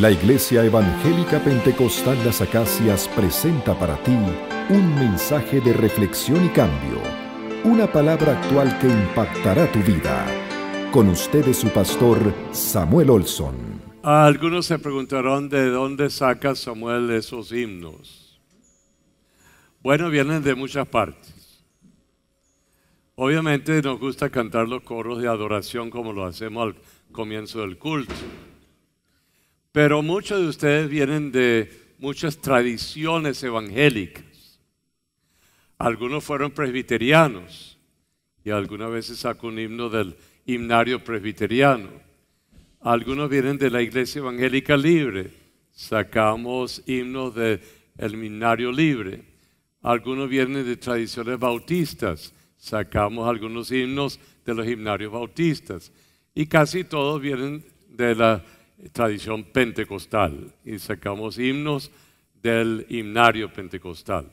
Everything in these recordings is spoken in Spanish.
La Iglesia Evangélica Pentecostal Las Acacias presenta para ti un mensaje de reflexión y cambio, una palabra actual que impactará tu vida. Con ustedes su pastor Samuel Olson. Algunos se preguntarán de dónde saca Samuel esos himnos. Bueno, vienen de muchas partes. Obviamente nos gusta cantar los coros de adoración como lo hacemos al comienzo del culto pero muchos de ustedes vienen de muchas tradiciones evangélicas. Algunos fueron presbiterianos y algunas veces saco un himno del himnario presbiteriano. Algunos vienen de la Iglesia Evangélica Libre, sacamos himnos del himnario libre. Algunos vienen de tradiciones bautistas, sacamos algunos himnos de los himnarios bautistas. Y casi todos vienen de la tradición pentecostal y sacamos himnos del himnario pentecostal.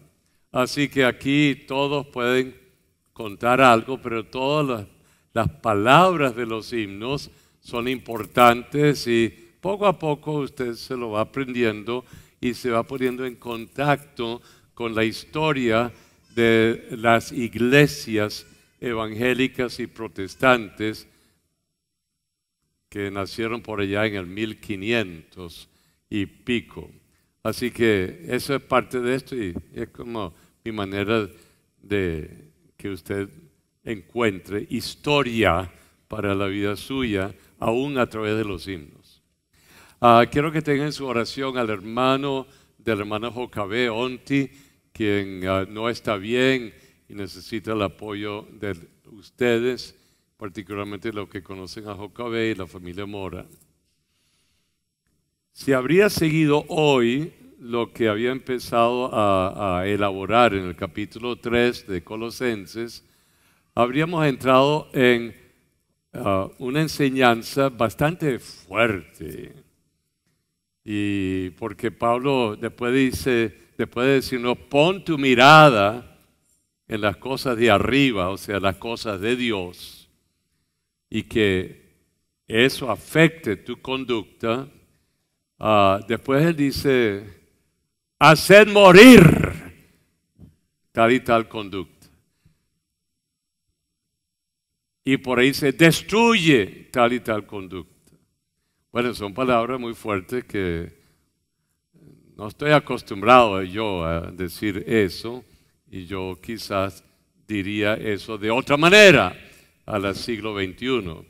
Así que aquí todos pueden contar algo, pero todas las, palabras de los himnos son importantes y poco a poco usted se lo va aprendiendo y se va poniendo en contacto con la historia de las iglesias evangélicas y protestantes que nacieron por allá en el 1500 y pico. Así que eso es parte de esto y es como mi manera de que usted encuentre historia para la vida suya, aún a través de los himnos. Ah, quiero que tengan su oración al hermano del hermano Jocabé Onti, quien ah, no está bien y necesita el apoyo de ustedes particularmente los que conocen a Jocabe y la familia Mora, si habría seguido hoy lo que había empezado a, elaborar en el capítulo 3 de Colosenses, habríamos entrado en ah, una enseñanza bastante fuerte. Y porque Pablo después dice, después de decirnos, pon tu mirada en las cosas de arriba, o sea, las cosas de Dios y que eso afecte tu conducta, ah, después él dice, hacer morir tal y tal conducta. Y por ahí se destruye tal y tal conducta. Bueno, son palabras muy fuertes que no estoy acostumbrado yo a decir eso y yo quizás diría eso de otra manera a la siglo XXI.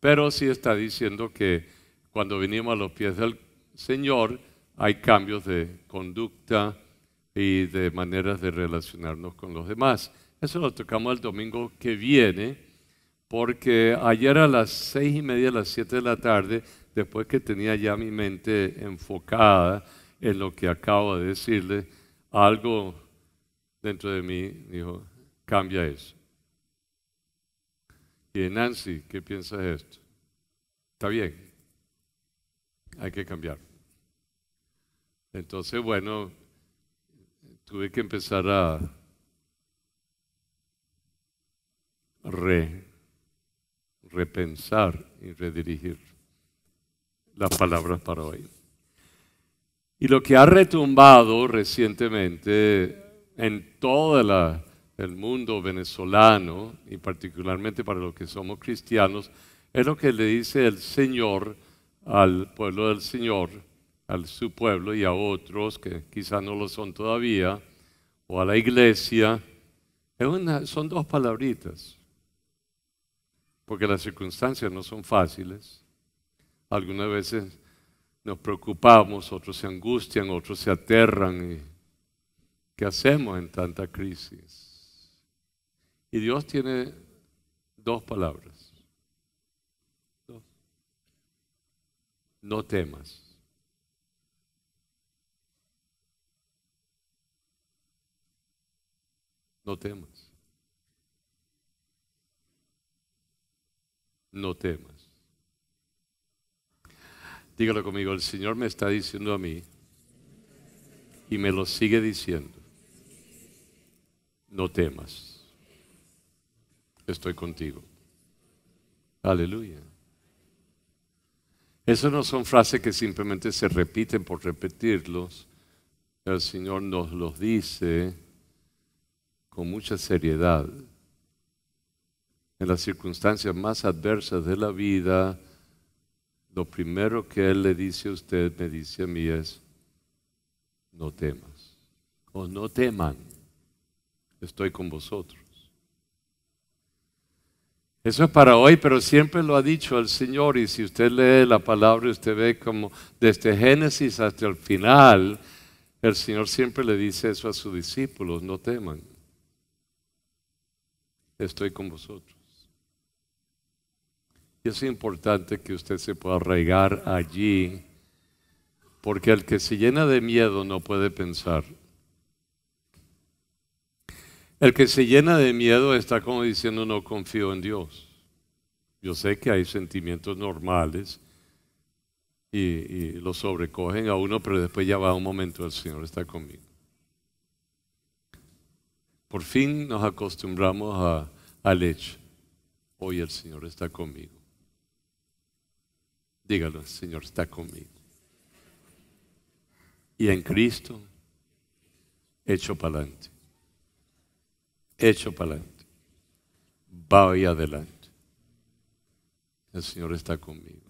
Pero sí está diciendo que cuando venimos a los pies del Señor hay cambios de conducta y de maneras de relacionarnos con los demás. Eso lo tocamos el domingo que viene, porque ayer a las seis y media, a las siete de la tarde, después que tenía ya mi mente enfocada en lo que acabo de decirle, algo dentro de mí dijo, cambia eso. Nancy, ¿qué piensas de esto? Está bien, hay que cambiar. Entonces, bueno, tuve que empezar a repensar y redirigir las palabras para hoy. Y lo que ha retumbado recientemente en toda la el mundo venezolano, y particularmente para los que somos cristianos, es lo que le dice el Señor al pueblo del Señor, al su pueblo y a otros que quizás no lo son todavía, o a la iglesia. Es son dos palabritas, porque las circunstancias no son fáciles. Algunas veces nos preocupamos, otros se angustian, otros se aterran. ¿Qué hacemos en tanta crisis? Y Dios tiene dos palabras. No temas. No temas. No temas. Dígalo conmigo, el Señor me está diciendo a mí y me lo sigue diciendo. No temas estoy contigo. Aleluya. Esas no son frases que simplemente se repiten por repetirlos. El Señor nos los dice con mucha seriedad. En las circunstancias más adversas de la vida, lo primero que Él le dice a usted, me dice a mí es, no temas. O no teman, estoy con vosotros. Eso es para hoy, pero siempre lo ha dicho el Señor y si usted lee la palabra, usted ve como desde Génesis hasta el final, el Señor siempre le dice eso a sus discípulos, no teman, estoy con vosotros. Y es importante que usted se pueda arraigar allí, porque el que se llena de miedo no puede pensar. El que se llena de miedo está como diciendo no confío en Dios. Yo sé que hay sentimientos normales y, los sobrecogen a uno, pero después ya va un momento, el Señor está conmigo. Por fin nos acostumbramos a, al hecho. Hoy el Señor está conmigo. Dígalo, el Señor está conmigo. Y en Cristo, hecho para adelante hecho para adelante. y adelante. El Señor está conmigo.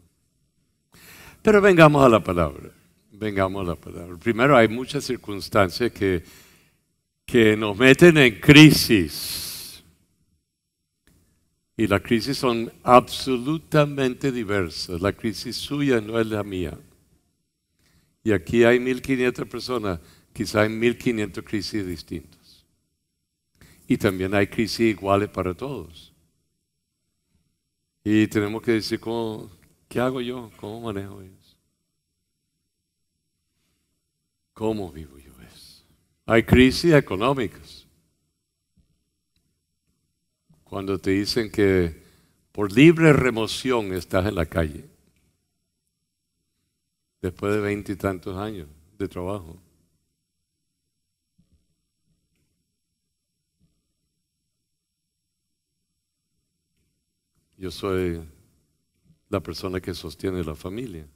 Pero vengamos a la palabra. Vengamos a la palabra. Primero, hay muchas circunstancias que, que nos meten en crisis. Y las crisis son absolutamente diversas. La crisis suya no es la mía. Y aquí hay 1.500 personas, quizá hay 1.500 crisis distintas. Y también hay crisis iguales para todos. Y tenemos que decir, ¿cómo, ¿qué hago yo? ¿Cómo manejo eso? ¿Cómo vivo yo eso? Hay crisis económicas. Cuando te dicen que por libre remoción estás en la calle, después de veintitantos años de trabajo. Yo soy la persona que sostiene la familia.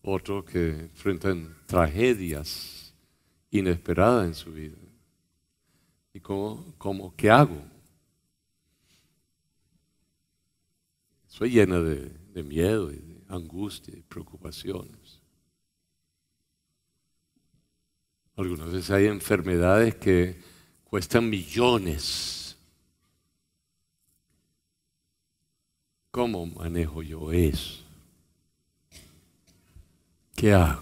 Otro que enfrentan tragedias inesperadas en su vida. ¿Y cómo, qué hago? Soy llena de, de miedo y de angustia y preocupaciones. Algunas veces hay enfermedades que cuestan millones ¿Cómo manejo yo eso? ¿Qué hago?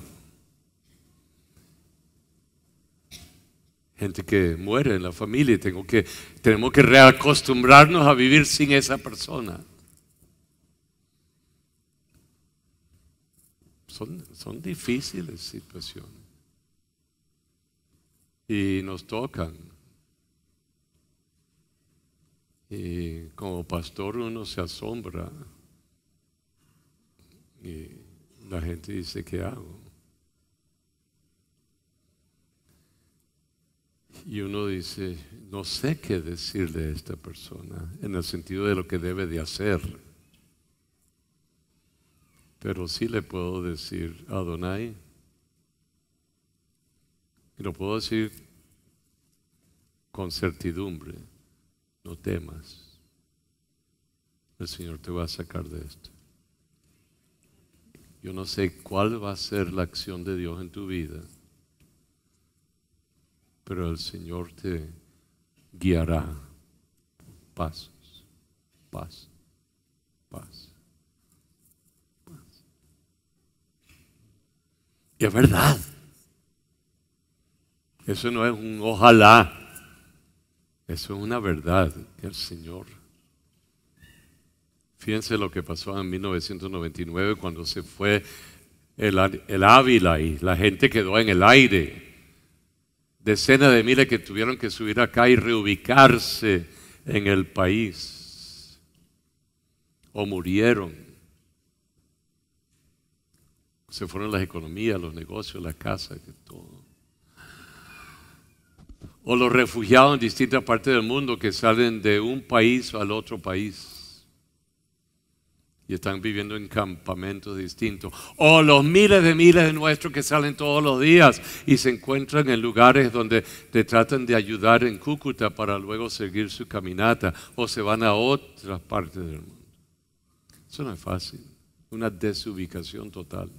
Gente que muere en la familia tengo que, tenemos que reacostumbrarnos a vivir sin esa persona. Son, son difíciles situaciones. Y nos tocan. Y eh, como pastor uno se asombra y la gente dice, ¿qué hago? Y uno dice, no sé qué decirle a esta persona en el sentido de lo que debe de hacer. Pero sí le puedo decir, Adonai, y lo puedo decir con certidumbre no temas. El Señor te va a sacar de esto. Yo no sé cuál va a ser la acción de Dios en tu vida, pero el Señor te guiará. Pasos, paz, paz, paz. Y es verdad. Eso no es un ojalá. Eso es una verdad el Señor. Fíjense lo que pasó en 1999 cuando se fue el, el Ávila y la gente quedó en el aire. Decenas de miles que tuvieron que subir acá y reubicarse en el país. O murieron. Se fueron las economías, los negocios, las casas, todo o los refugiados en distintas partes del mundo que salen de un país al otro país y están viviendo en campamentos distintos, o los miles de miles de nuestros que salen todos los días y se encuentran en lugares donde te tratan de ayudar en Cúcuta para luego seguir su caminata, o se van a otras partes del mundo. Eso no es fácil, una desubicación total.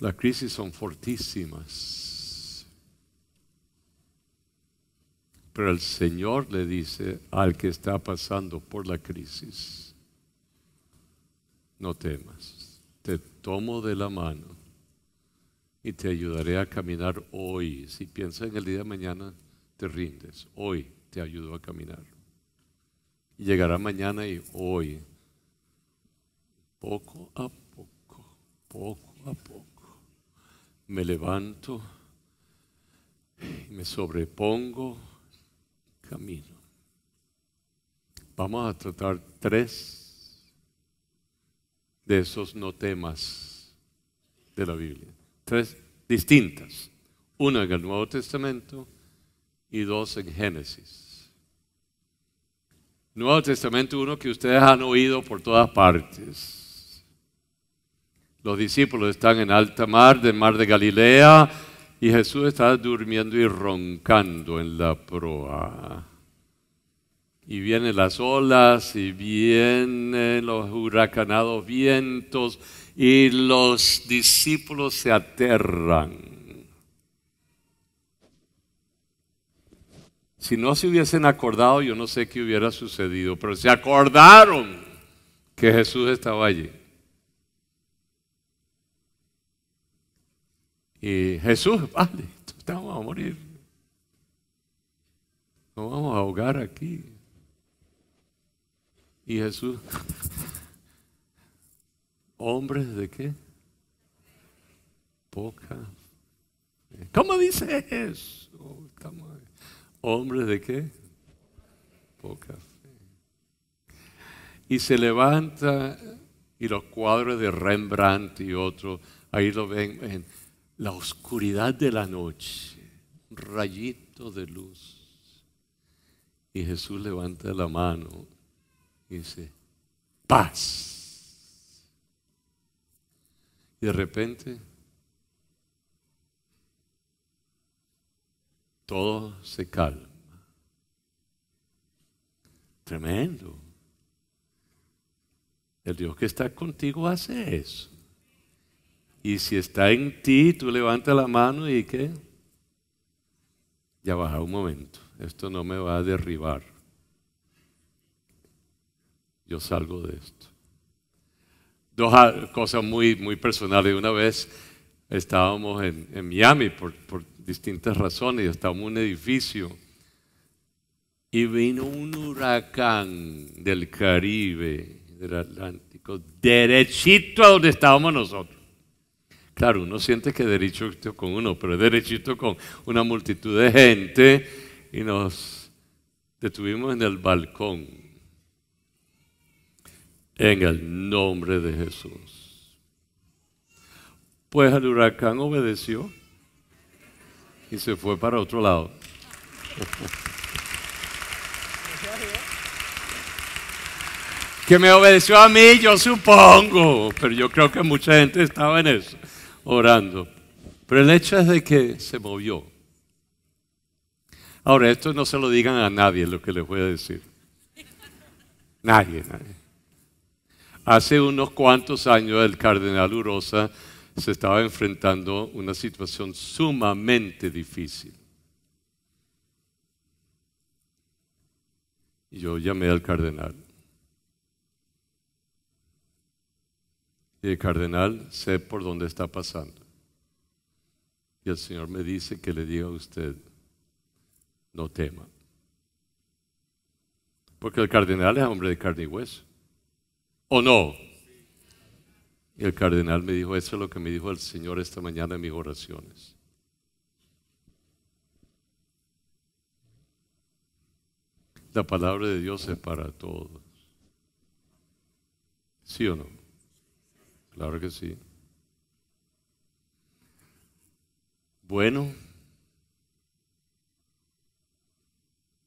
Las crisis son fortísimas Pero el Señor le dice al que está pasando por la crisis, no temas, te tomo de la mano y te ayudaré a caminar hoy. Si piensas en el día de mañana, te rindes. Hoy te ayudo a caminar. llegará mañana y hoy, poco a poco, poco a poco, me levanto y me sobrepongo camino. Vamos a tratar tres de esos no temas de la Biblia. Tres distintas. Una en el Nuevo Testamento y dos en Génesis. Nuevo Testamento, uno que ustedes han oído por todas partes. Los discípulos están en alta mar, del mar de Galilea, y Jesús estaba durmiendo y roncando en la proa. Y vienen las olas y vienen los huracanados vientos y los discípulos se aterran. Si no se hubiesen acordado, yo no sé qué hubiera sucedido, pero se acordaron que Jesús estaba allí. Y Jesús, vale, estamos a morir. Nos vamos a ahogar aquí. Y Jesús, hombres de qué? Poca. ¿Cómo dice eso? Hombres de qué? Poca Y se levanta y los cuadros de Rembrandt y otros, ahí lo ven, ven la oscuridad de la noche, un rayito de luz. Y Jesús levanta la mano y dice, paz. Y de repente todo se calma. Tremendo. El Dios que está contigo hace eso. Y si está en ti, tú levanta la mano y qué? Ya baja un momento, esto no me va a derribar. Yo salgo de esto. Dos cosas muy, muy personales. Una vez estábamos en, Miami por, distintas razones estábamos en un edificio y vino un huracán del Caribe, del Atlántico, derechito a donde estábamos nosotros. Claro, uno siente que derecho con uno, pero es derechito con una multitud de gente y nos detuvimos en el balcón. En el nombre de Jesús. Pues el huracán obedeció y se fue para otro lado. que me obedeció a mí, yo supongo, pero yo creo que mucha gente estaba en eso orando. Pero el hecho es de que se movió. Ahora, esto no se lo digan a nadie lo que les voy a decir. Nadie, nadie. Hace unos cuantos años el cardenal Urosa se estaba enfrentando una situación sumamente difícil. Y yo llamé al cardenal y el cardenal, sé por dónde está pasando. Y el Señor me dice que le diga a usted, no tema. Porque el cardenal es hombre de carne y hueso. ¿O no? Y el cardenal me dijo, eso es lo que me dijo el Señor esta mañana en mis oraciones. La palabra de Dios es para todos. ¿Sí o no? Claro que sí. Bueno,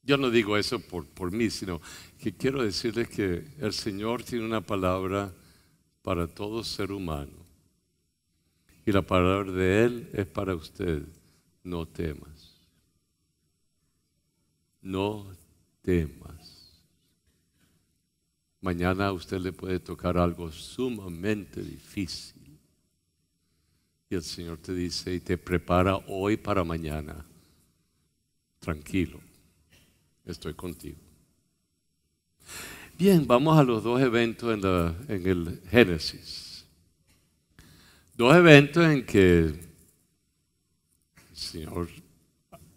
yo no digo eso por, por mí, sino que quiero decirles que el Señor tiene una palabra para todo ser humano. Y la palabra de Él es para usted. No temas. No temas. Mañana usted le puede tocar algo sumamente difícil. Y el Señor te dice y te prepara hoy para mañana. Tranquilo, estoy contigo. Bien, vamos a los dos eventos en, en el Génesis. Dos eventos en que el Señor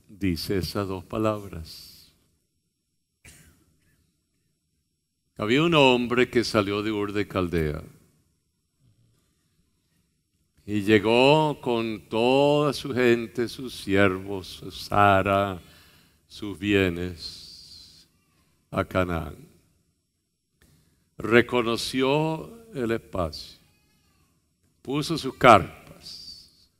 dice esas dos palabras. Había un hombre que salió de Ur de Caldea y llegó con toda su gente, sus siervos, Sara, sus bienes a Canaán. Reconoció el espacio, puso sus carpas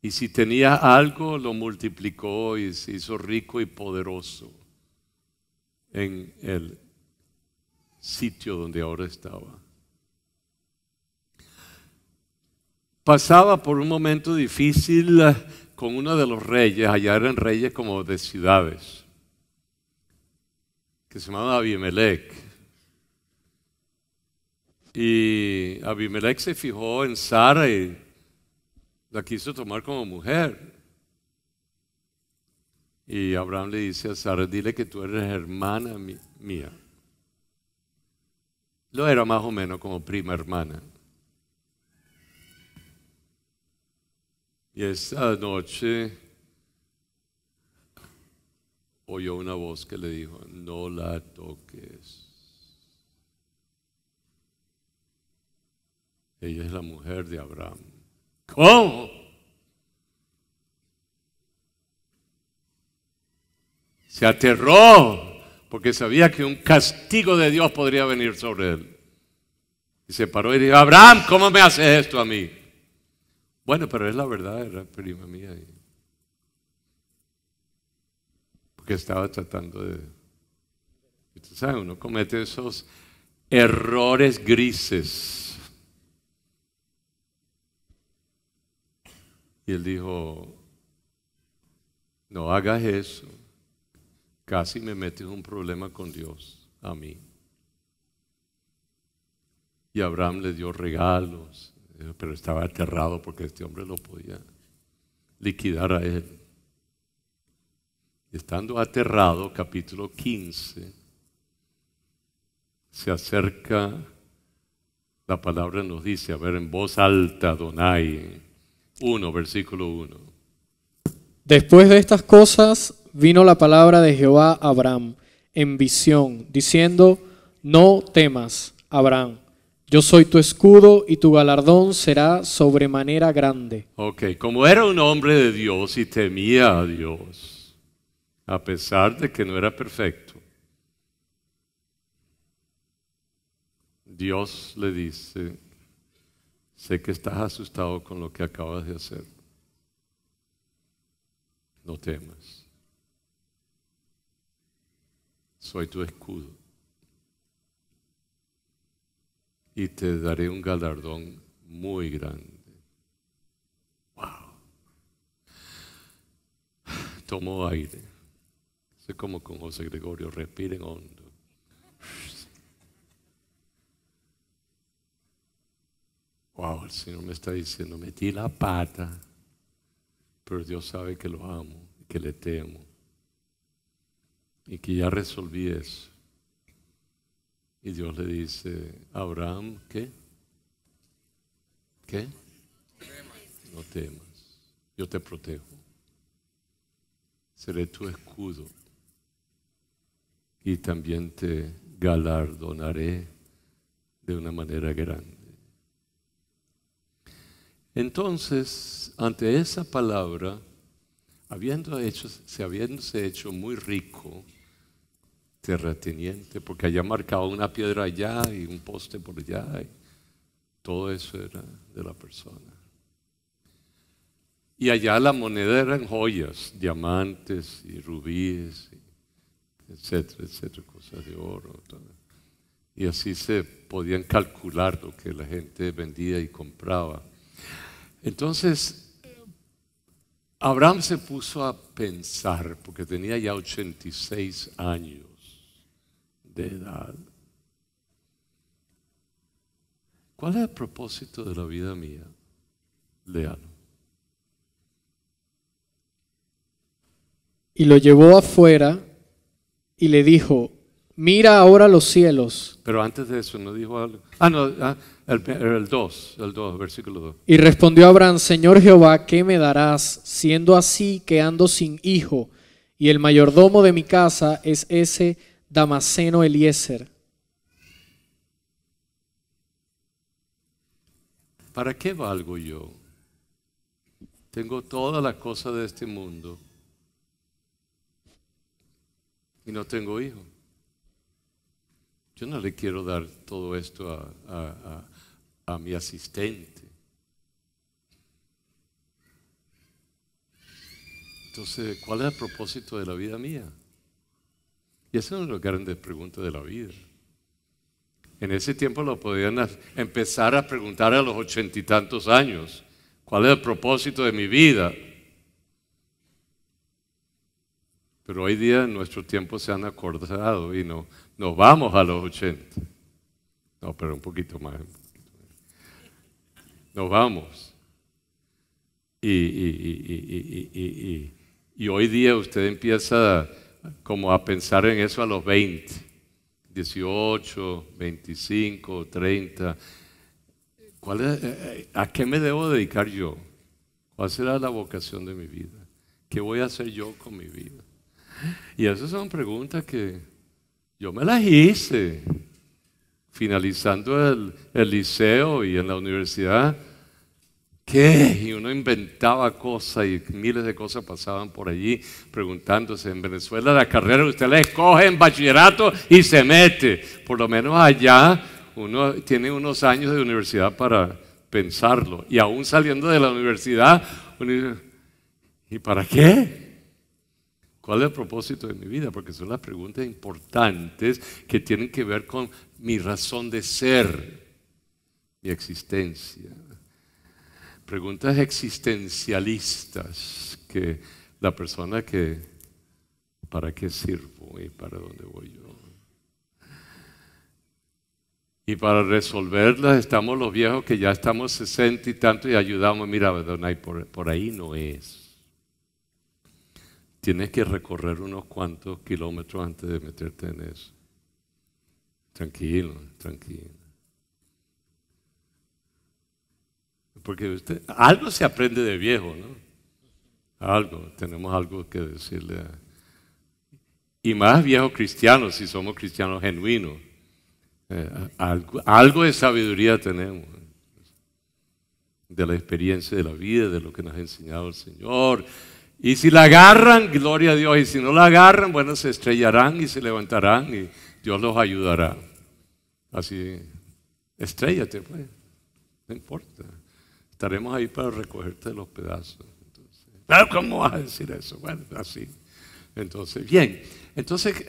y si tenía algo lo multiplicó y se hizo rico y poderoso en el sitio donde ahora estaba. Pasaba por un momento difícil eh, con uno de los reyes, allá eran reyes como de ciudades, que se llamaba Abimelech. Y Abimelech se fijó en Sara y la quiso tomar como mujer. Y Abraham le dice a Sara, dile que tú eres hermana mía. Lo era más o menos como prima hermana. Y esa noche oyó una voz que le dijo, no la toques. Ella es la mujer de Abraham. ¿Cómo? se aterró porque sabía que un castigo de Dios podría venir sobre él. Y se paró y dijo, Abraham, ¿cómo me haces esto a mí? Bueno, pero es la verdad, era prima mía. Porque estaba tratando de... Usted sabe, uno comete esos errores grises. Y él dijo, no hagas eso casi me metes en un problema con Dios, a mí. Y Abraham le dio regalos, eh, pero estaba aterrado porque este hombre lo podía liquidar a él. Estando aterrado, capítulo 15, se acerca, la palabra nos dice, a ver, en voz alta, Donai, 1, versículo 1. Después de estas cosas, vino la palabra de Jehová a Abraham en visión, diciendo, no temas, Abraham, yo soy tu escudo y tu galardón será sobremanera grande. Ok, como era un hombre de Dios y temía a Dios, a pesar de que no era perfecto, Dios le dice, sé que estás asustado con lo que acabas de hacer, no temas. soy tu escudo. Y te daré un galardón muy grande. Wow. Tomó aire. sé como con José Gregorio, respiren hondo. Wow, el Señor me está diciendo, metí la pata, pero Dios sabe que lo amo, que le temo y que ya resolví eso. Y Dios le dice, Abraham, ¿qué? ¿Qué? No temas, yo te protejo. Seré tu escudo y también te galardonaré de una manera grande. Entonces, ante esa palabra, habiendo hecho, se habiéndose hecho muy rico, porque allá marcaba una piedra allá y un poste por allá. Y todo eso era de la persona. Y allá la moneda eran joyas, diamantes y rubíes, etcétera, etcétera, cosas de oro. Y así se podían calcular lo que la gente vendía y compraba. Entonces, Abraham se puso a pensar, porque tenía ya 86 años, de ¿Cuál es el propósito de la vida mía? Leal Y lo llevó afuera y le dijo, mira ahora los cielos. Pero antes de eso no dijo algo. Ah, no, ah, el 2, el 2, versículo 2. Y respondió Abraham, Señor Jehová, ¿qué me darás siendo así que ando sin hijo? Y el mayordomo de mi casa es ese Damasceno Eliezer. ¿Para qué valgo yo? Tengo toda la cosa de este mundo y no tengo hijo. Yo no le quiero dar todo esto a, a mi asistente. Entonces, ¿cuál es el propósito de la vida mía? Y esa es una de las preguntas de la vida. En ese tiempo lo podían empezar a preguntar a los ochenta y tantos años. ¿Cuál es el propósito de mi vida? Pero hoy día nuestro tiempo se han acordado y no, nos vamos a los ochenta, No, pero un poquito más. Nos vamos. Y, y hoy día usted empieza a como a pensar en eso a los 20, 18, 25, 30. ¿A qué me debo dedicar yo? ¿Cuál será la vocación de mi vida? ¿Qué voy a hacer yo con mi vida? Y esas son preguntas que yo me las hice finalizando el liceo y en la universidad ¿Qué? Y uno inventaba cosas y miles de cosas pasaban por allí preguntándose. En Venezuela la carrera usted la escoge en bachillerato y se mete. Por lo menos allá uno tiene unos años de universidad para pensarlo. Y aún saliendo de la universidad, uno dice, ¿y para qué? ¿Cuál es el propósito de mi vida? Porque son las preguntas importantes que tienen que ver con mi razón de ser, mi existencia preguntas existencialistas que la persona que, ¿para qué sirvo y para dónde voy yo? Y para resolverlas estamos los viejos que ya estamos 60 y tanto y ayudamos, mira, por ahí no es. Tienes que recorrer unos cuantos kilómetros antes de meterte en eso. Tranquilo, tranquilo. porque usted, algo se aprende de viejo, ¿no? Algo, tenemos algo que decirle. y más viejos cristianos, si somos cristianos genuinos. Eh, algo, algo, de sabiduría tenemos de la experiencia de la vida, de lo que nos ha enseñado el Señor. Y si la agarran, gloria a Dios. Y si no la agarran, bueno, se estrellarán y se levantarán y Dios los ayudará. Así, estrellate, pues, no importa. Estaremos ahí para recogerte los pedazos. Entonces, ¿Cómo vas a decir eso? Bueno, así. Entonces, bien. Entonces,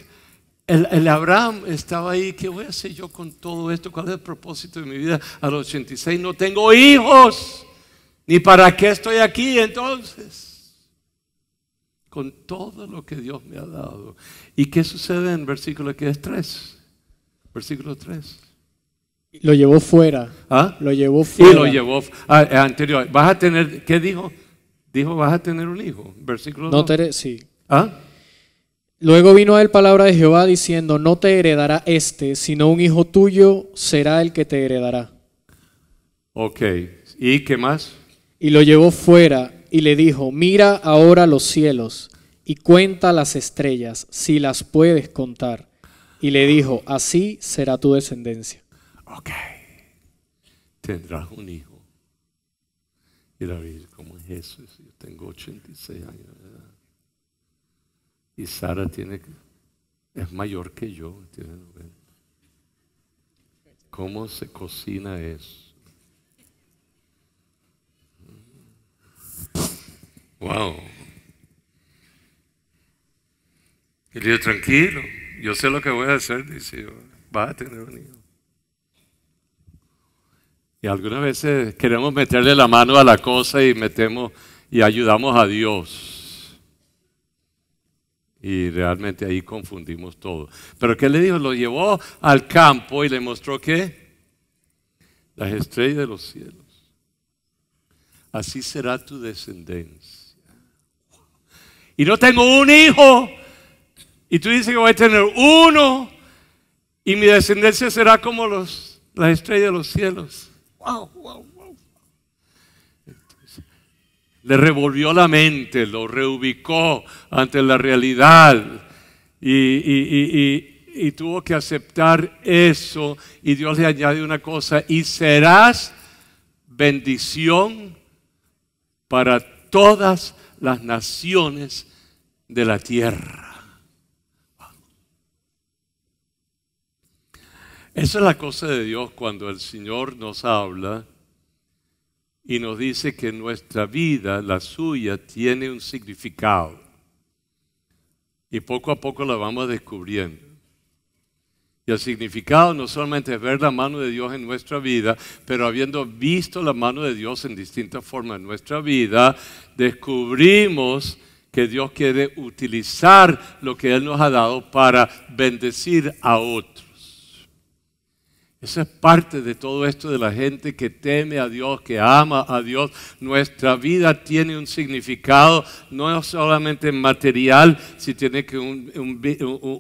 el, Abraham estaba ahí. ¿Qué voy a hacer yo con todo esto? ¿Cuál es el propósito de mi vida? A los 86 no tengo hijos. ¿Ni para qué estoy aquí entonces? Con todo lo que Dios me ha dado. ¿Y qué sucede en versículo que es 3? Versículo 3. Lo llevó fuera. ¿Ah? Lo llevó fuera. Y lo llevó ah, eh, anterior. Vas a tener, ¿qué dijo? Dijo, vas a tener un hijo. Versículo No 2. te, sí. ¿Ah? Luego vino a él palabra de Jehová diciendo, no te heredará este, sino un hijo tuyo será el que te heredará. Ok. ¿Y qué más? Y lo llevó fuera y le dijo, mira ahora los cielos y cuenta las estrellas, si las puedes contar. Y le dijo, así será tu descendencia ok, tendrás un hijo. Y la David, ¿cómo es eso? Yo tengo 86 años de edad. Y Sara tiene, es mayor que yo. Tiene, ¿Cómo se cocina eso? Wow. Y le digo, tranquilo, yo sé lo que voy a hacer, dice yo, a tener un hijo. Y algunas veces queremos meterle la mano a la cosa y metemos y ayudamos a Dios. Y realmente ahí confundimos todo. Pero ¿qué le dijo? Lo llevó al campo y le mostró qué? Las estrellas de los cielos. Así será tu descendencia. Y no tengo un hijo. Y tú dices que voy a tener uno. Y mi descendencia será como los, las estrellas de los cielos le revolvió la mente, lo reubicó ante la realidad y tuvo que aceptar eso y Dios le añade una cosa, y serás bendición para todas las naciones de la tierra. Esa es la cosa de Dios cuando el Señor nos habla y nos dice que nuestra vida, la suya, tiene un significado. Y poco a poco la vamos descubriendo. Y el significado no solamente es ver la mano de Dios en nuestra vida, pero habiendo visto la mano de Dios en distintas formas en nuestra vida, descubrimos que Dios quiere utilizar lo que Él nos ha dado para bendecir a otros. Esa es parte de todo esto de la gente que teme a Dios, que ama a Dios. Nuestra vida tiene un significado, no solamente material, sino tiene un,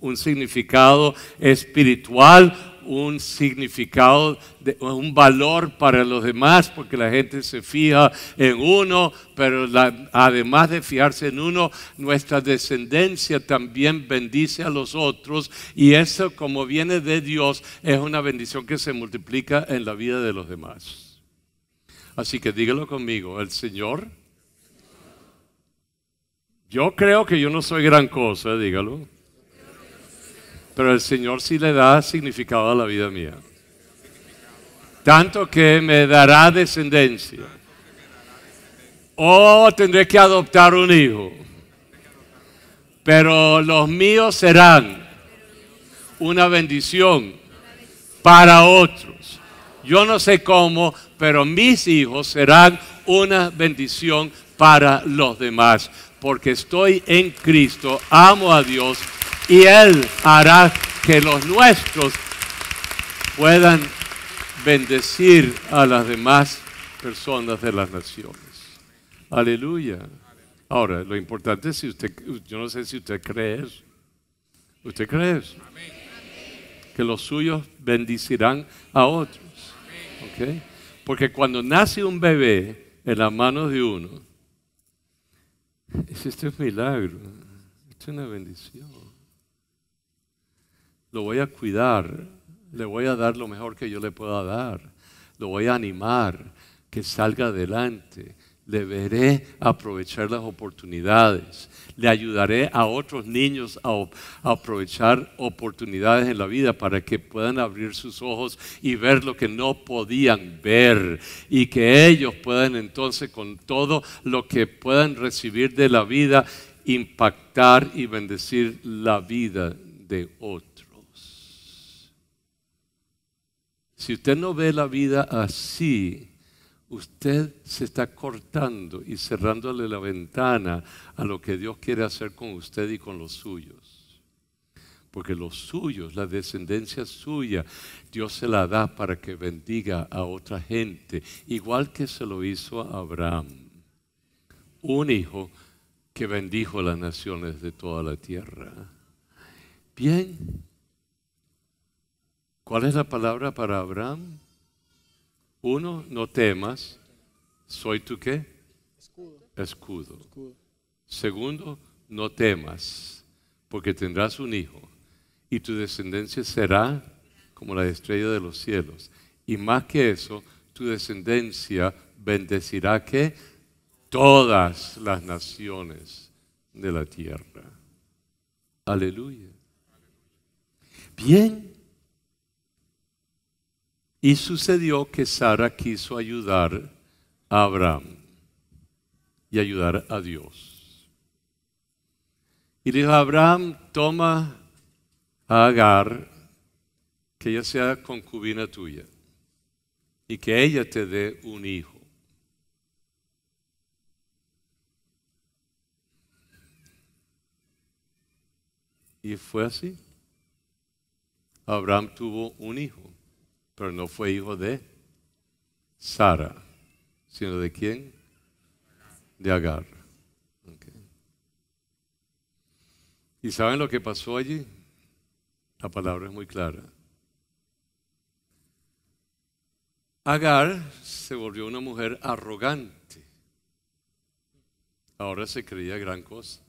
un significado espiritual, un significado, de, un valor para los demás, porque la gente se fija en uno, pero además de fiarse en uno, nuestra descendencia también bendice a los otros y eso como viene de Dios es una bendición que se multiplica en la vida de los demás. Así que dígalo conmigo, el Señor. Yo creo que yo no soy gran cosa, dígalo pero el Señor sí le da significado a la vida mía. Tanto que me dará descendencia. O tendré que adoptar un hijo. Pero los míos serán una bendición para otros. Yo no sé cómo, pero mis hijos serán una bendición para los demás. Porque estoy en Cristo, amo a Dios y Él hará que los nuestros puedan bendecir a las demás personas de las naciones. Aleluya. Ahora, lo importante es si usted, yo no sé si usted cree ¿Usted cree eso? Que los suyos bendecirán a otros. Porque cuando nace un bebé en la manos de uno, este es un milagro, es una bendición lo voy a cuidar, le voy a dar lo mejor que yo le pueda dar, lo voy a animar, que salga adelante, le veré aprovechar las oportunidades, le ayudaré a otros niños a, aprovechar oportunidades en la vida para que puedan abrir sus ojos y ver lo que no podían ver y que ellos puedan entonces con todo lo que puedan recibir de la vida impactar y bendecir la vida de otros. Si usted no ve la vida así, usted se está cortando y cerrándole la ventana a lo que Dios quiere hacer con usted y con los suyos. Porque los suyos, la descendencia suya, Dios se la da para que bendiga a otra gente, igual que se lo hizo a Abraham, un hijo que bendijo a las naciones de toda la tierra. Bien, ¿Cuál es la palabra para Abraham? Uno, no temas. ¿Soy tu qué? Escudo. Escudo. Segundo, no temas, porque tendrás un hijo y tu descendencia será como la estrella de los cielos. Y más que eso, tu descendencia bendecirá que todas las naciones de la tierra. Aleluya. Bien, y sucedió que Sara quiso ayudar a Abraham y ayudar a Dios. Y dijo, Abraham, toma a Agar, que ella sea concubina tuya, y que ella te dé un hijo. Y fue así. Abraham tuvo un hijo pero no fue hijo de Sara, sino de quién? De Agar. ¿Y saben lo que pasó allí? La palabra es muy clara. Agar se volvió una mujer arrogante. Ahora se creía gran cosa.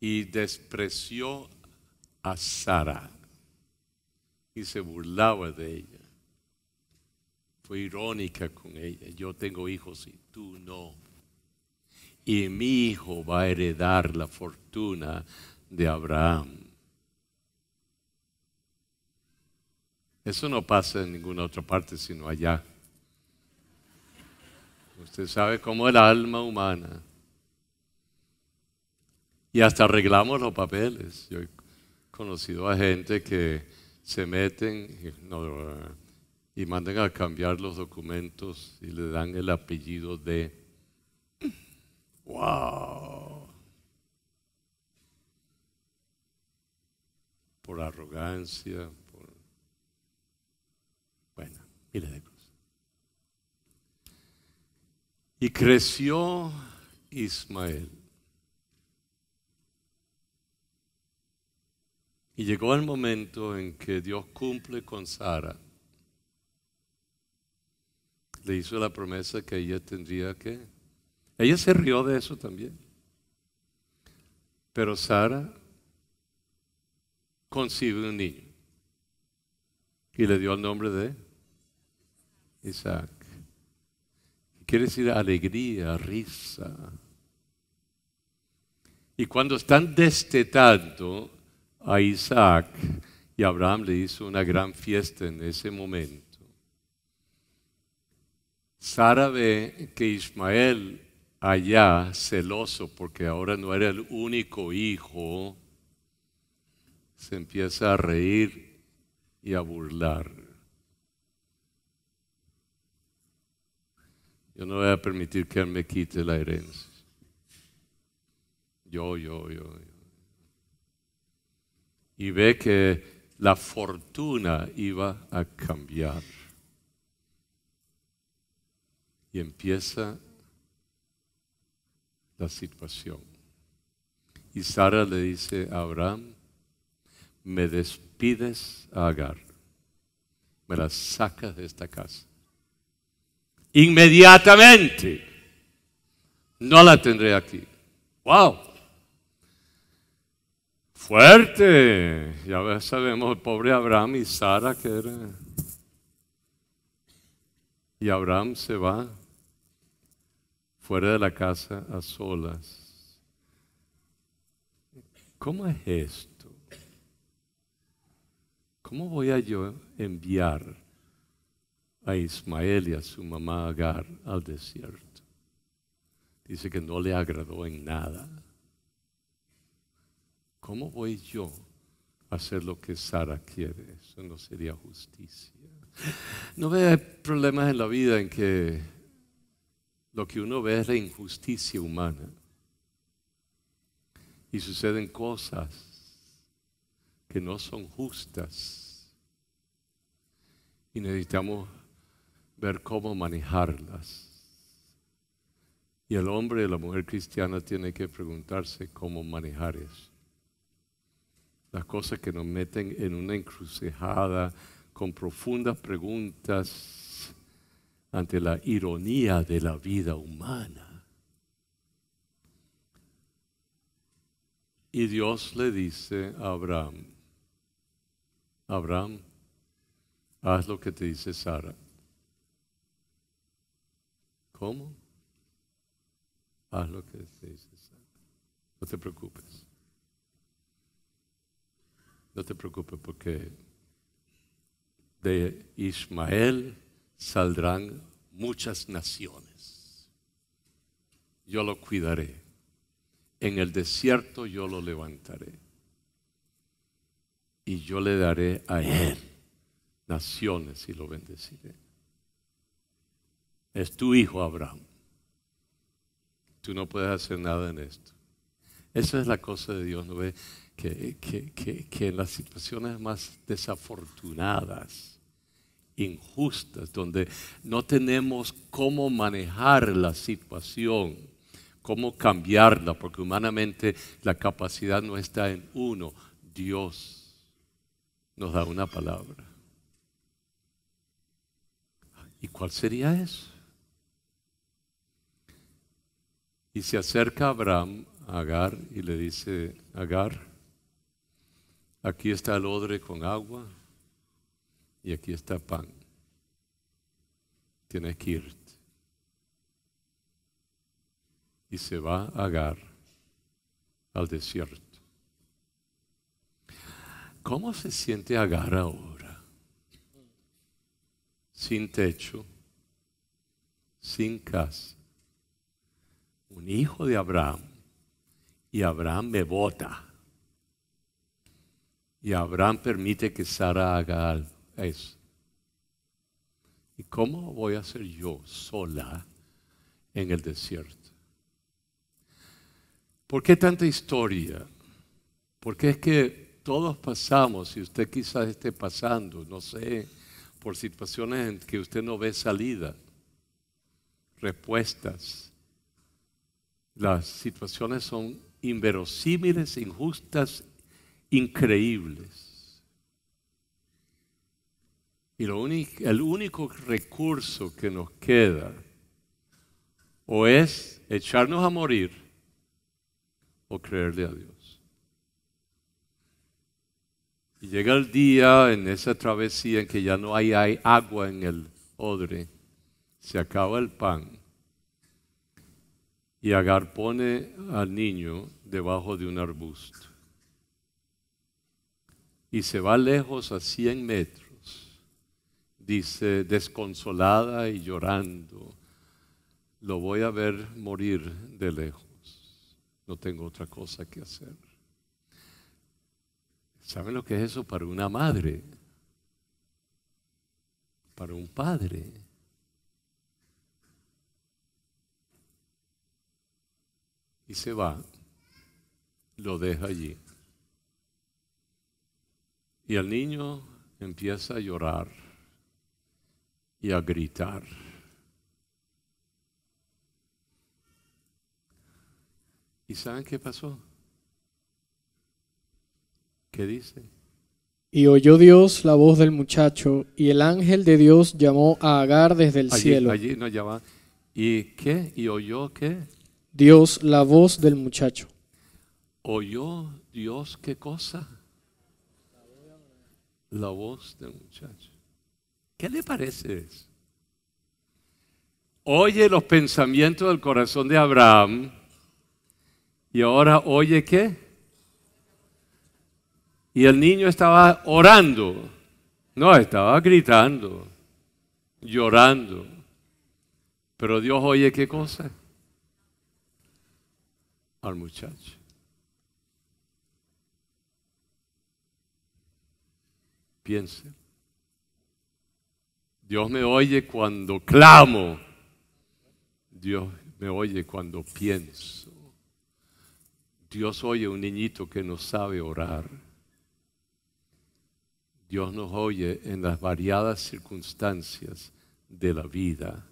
Y despreció a Sara y se burlaba de ella. Fue irónica con ella. Yo tengo hijos y tú no. Y mi hijo va a heredar la fortuna de Abraham. Eso no pasa en ninguna otra parte sino allá. Usted sabe cómo el alma humana. Y hasta arreglamos los papeles. Yo he conocido a gente que se meten eh, y mandan a cambiar los documentos y le dan el apellido de... ¡Wow! Por arrogancia, por... Bueno, Mire de cosas. Y creció Ismael. Y llegó el momento en que Dios cumple con Sara. Le hizo la promesa que ella tendría que... Ella se rió de eso también. Pero Sara concibe un niño y le dio el nombre de Isaac. Quiere decir alegría, risa. Y cuando están destetando, a Isaac y Abraham le hizo una gran fiesta en ese momento. Sara ve que Ismael allá, celoso porque ahora no era el único hijo, se empieza a reír y a burlar. Yo no voy a permitir que él me quite la herencia. Yo, yo, yo, yo y ve que la fortuna iba a cambiar. Y empieza la situación. Y Sara le dice a Abraham, me despides a Agar, me la sacas de esta casa. Inmediatamente, no la tendré aquí. ¡Wow! Fuerte. Ya sabemos el pobre Abraham y Sara que era. Y Abraham se va fuera de la casa a solas. ¿Cómo es esto? ¿Cómo voy a yo enviar a Ismael y a su mamá Agar al desierto? Dice que no le agradó en nada. ¿Cómo voy yo a hacer lo que Sara quiere? Eso no sería justicia. No ve problemas en la vida en que lo que uno ve es la injusticia humana. Y suceden cosas que no son justas. Y necesitamos ver cómo manejarlas. Y el hombre y la mujer cristiana tiene que preguntarse cómo manejar eso las cosas que nos meten en una encrucijada con profundas preguntas ante la ironía de la vida humana. Y Dios le dice a Abraham, Abraham, haz lo que te dice Sara. ¿Cómo? Haz lo que te dice Sara. No te preocupes. No te preocupes porque de Ismael saldrán muchas naciones. Yo lo cuidaré. En el desierto yo lo levantaré. Y yo le daré a él naciones y lo bendeciré. Es tu hijo Abraham. Tú no puedes hacer nada en esto. Esa es la cosa de Dios, ¿no ve? que, en las situaciones más desafortunadas, injustas, donde no tenemos cómo manejar la situación, cómo cambiarla, porque humanamente la capacidad no está en uno, Dios nos da una palabra. ¿Y cuál sería eso? Y se acerca Abraham a Agar y le dice, Agar, Aquí está el odre con agua y aquí está pan. Tiene que irte. Y se va a Agar al desierto. ¿Cómo se siente Agar ahora? Sin techo, sin casa. Un hijo de Abraham. Y Abraham me bota. Y Abraham permite que Sara haga eso. ¿Y cómo voy a ser yo sola en el desierto? ¿Por qué tanta historia? Porque es que todos pasamos, y usted quizás esté pasando, no sé, por situaciones en que usted no ve salida, respuestas. Las situaciones son inverosímiles, injustas, increíbles. Y lo el único recurso que nos queda o es echarnos a morir o creerle a Dios. Y llega el día en esa travesía en que ya no hay, hay agua en el odre, se acaba el pan. Y Agar pone al niño debajo de un arbusto y se va lejos a 100 metros, dice, desconsolada y llorando, lo voy a ver morir de lejos. No tengo otra cosa que hacer. ¿Saben lo que es eso para una madre? Para un padre. Y se va, lo deja allí. Y el niño empieza a llorar y a gritar. ¿Y saben qué pasó? ¿Qué dice? Y oyó Dios la voz del muchacho, y el ángel de Dios llamó a Agar desde el cielo. Allí no ¿Y qué? ¿Y oyó qué? Dios la voz del muchacho. ¿Oyó Dios qué cosa? la voz del muchacho. ¿Qué le parece eso? Oye los pensamientos del corazón de Abraham y ahora oye qué. Y el niño estaba orando, no, estaba gritando, llorando. Pero Dios oye qué cosa al muchacho. piense. Dios me oye cuando clamo. Dios me oye cuando pienso. Dios oye un niñito que no sabe orar. Dios nos oye en las variadas circunstancias de la vida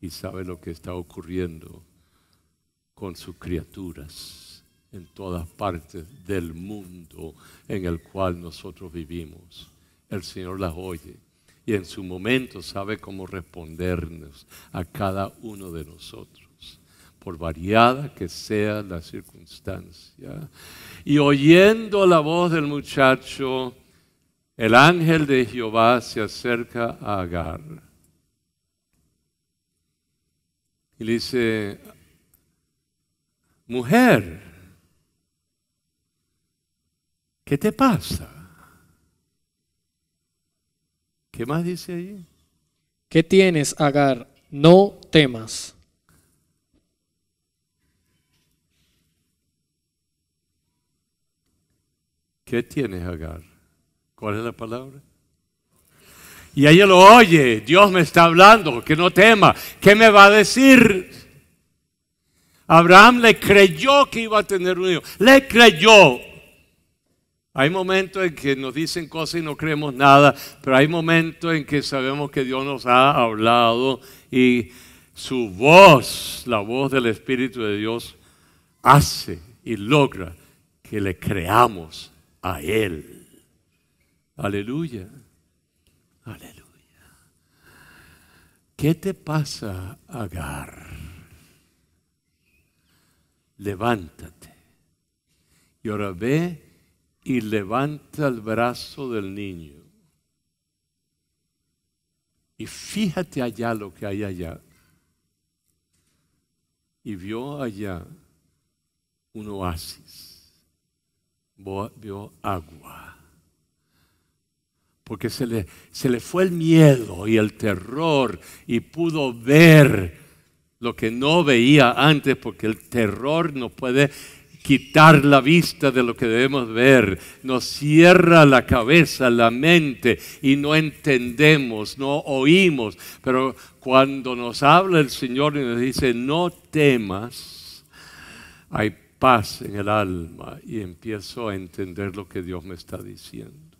y sabe lo que está ocurriendo con sus criaturas en todas partes del mundo en el cual nosotros vivimos el Señor las oye y en su momento sabe cómo respondernos a cada uno de nosotros, por variada que sea la circunstancia. Y oyendo la voz del muchacho, el ángel de Jehová se acerca a Agar y le dice, mujer, ¿qué te pasa? ¿Qué más dice allí? ¿Qué tienes, Agar? No temas. ¿Qué tienes, Agar? ¿Cuál es la palabra? Y ella lo oye, Dios me está hablando, que no tema, ¿qué me va a decir? Abraham le creyó que iba a tener un hijo, le creyó, hay momentos en que nos dicen cosas y no creemos nada, pero hay momentos en que sabemos que Dios nos ha hablado y su voz, la voz del Espíritu de Dios, hace y logra que le creamos a Él. Aleluya. Aleluya. ¿Qué te pasa, Agar? Levántate. Y ahora ve y levanta el brazo del niño. Y fíjate allá lo que hay allá. Y vio allá un oasis, vio agua, porque se le, se le fue el miedo y el terror y pudo ver lo que no veía antes, porque el terror no puede quitar la vista de lo que debemos ver, nos cierra la cabeza, la mente y no entendemos, no oímos. Pero cuando nos habla el Señor y nos dice, no temas, hay paz en el alma y empiezo a entender lo que Dios me está diciendo.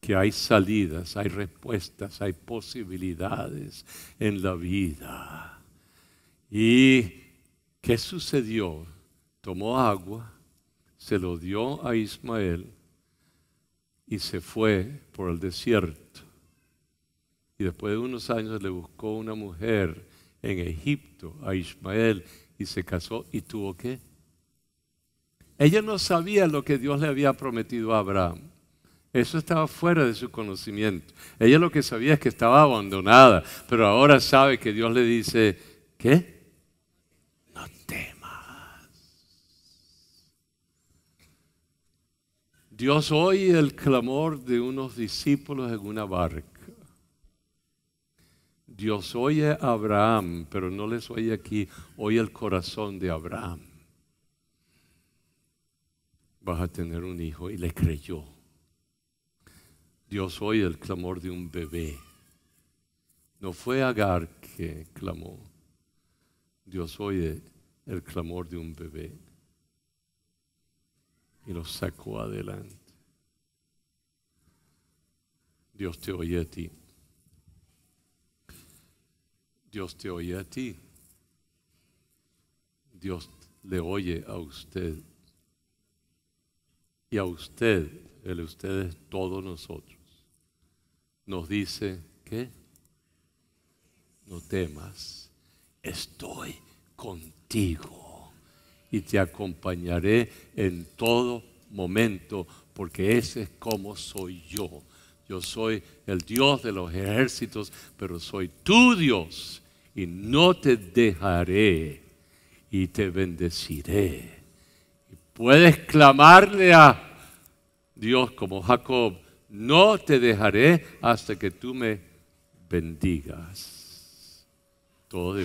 Que hay salidas, hay respuestas, hay posibilidades en la vida. ¿Y qué sucedió? tomó agua, se lo dio a Ismael y se fue por el desierto. Y después de unos años le buscó una mujer en Egipto a Ismael y se casó y tuvo que. Ella no sabía lo que Dios le había prometido a Abraham. Eso estaba fuera de su conocimiento. Ella lo que sabía es que estaba abandonada, pero ahora sabe que Dios le dice, ¿qué? Dios oye el clamor de unos discípulos en una barca. Dios oye a Abraham, pero no les oye aquí, oye el corazón de Abraham. Vas a tener un hijo y le creyó. Dios oye el clamor de un bebé. No fue Agar que clamó. Dios oye el clamor de un bebé y lo sacó adelante. Dios te oye a ti. Dios te oye a ti. Dios le oye a usted. Y a usted, el usted es todos nosotros. Nos dice, ¿qué? No temas, estoy contigo y te acompañaré en todo momento, porque ese es como soy yo. Yo soy el Dios de los ejércitos, pero soy tu Dios y no te dejaré y te bendeciré. Y puedes clamarle a Dios como Jacob, no te dejaré hasta que tú me bendigas.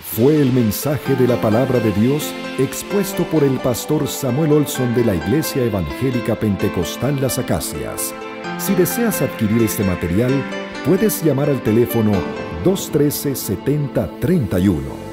Fue el mensaje de la palabra de Dios expuesto por el pastor Samuel Olson de la Iglesia Evangélica Pentecostal Las Acacias. Si deseas adquirir este material, puedes llamar al teléfono 213 7031